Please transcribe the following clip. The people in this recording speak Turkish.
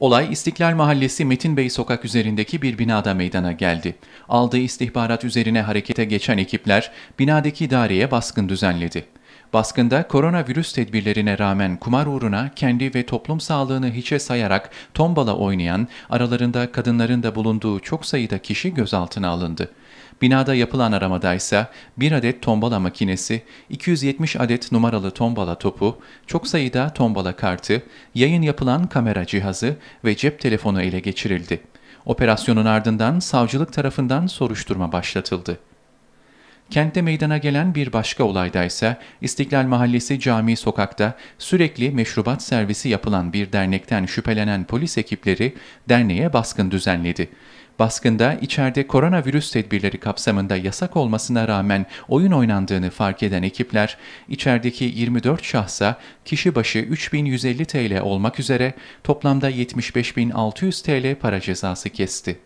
Olay İstiklal Mahallesi Metin Bey Sokak üzerindeki bir binada meydana geldi. Aldığı istihbarat üzerine harekete geçen ekipler binadaki daireye baskın düzenledi. Baskında koronavirüs tedbirlerine rağmen kumar uğruna kendi ve toplum sağlığını hiçe sayarak tombala oynayan, aralarında kadınların da bulunduğu çok sayıda kişi gözaltına alındı. Binada yapılan aramada ise 1 adet tombala makinesi, 270 adet numaralı tombala topu, çok sayıda tombala kartı, yayın yapılan kamera cihazı ve cep telefonu ele geçirildi. Operasyonun ardından savcılık tarafından soruşturma başlatıldı. Kentte meydana gelen bir başka olayda ise İstiklal Mahallesi Cami Sokak'ta sürekli meşrubat servisi yapılan bir dernekten şüphelenen polis ekipleri derneğe baskın düzenledi. Baskında içeride koronavirüs tedbirleri kapsamında yasak olmasına rağmen oyun oynandığını fark eden ekipler, içerideki 24 şahsa kişi başı 3150 TL olmak üzere toplamda 75600 TL para cezası kesti.